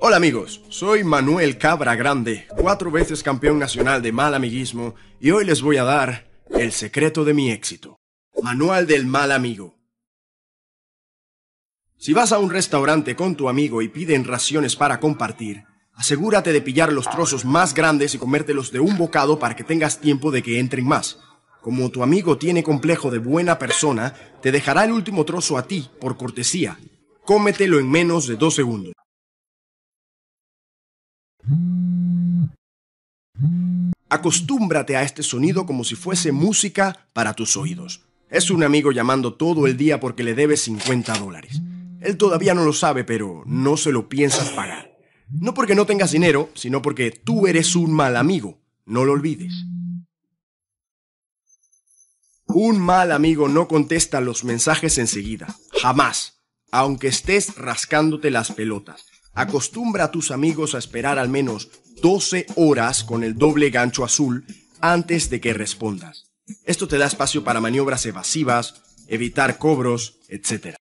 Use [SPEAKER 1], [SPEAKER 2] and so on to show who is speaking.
[SPEAKER 1] Hola amigos, soy Manuel Cabra Grande, cuatro veces campeón nacional de mal amiguismo, y hoy les voy a dar el secreto de mi éxito. Manual del mal amigo. Si vas a un restaurante con tu amigo y piden raciones para compartir, asegúrate de pillar los trozos más grandes y comértelos de un bocado para que tengas tiempo de que entren más. Como tu amigo tiene complejo de buena persona, te dejará el último trozo a ti, por cortesía. Cómetelo en menos de dos segundos. Acostúmbrate a este sonido como si fuese música para tus oídos. Es un amigo llamando todo el día porque le debes 50 dólares. Él todavía no lo sabe, pero no se lo piensas pagar. No porque no tengas dinero, sino porque tú eres un mal amigo. No lo olvides. Un mal amigo no contesta los mensajes enseguida. Jamás. Aunque estés rascándote las pelotas. Acostumbra a tus amigos a esperar al menos 12 horas con el doble gancho azul antes de que respondas. Esto te da espacio para maniobras evasivas,
[SPEAKER 2] evitar cobros, etc.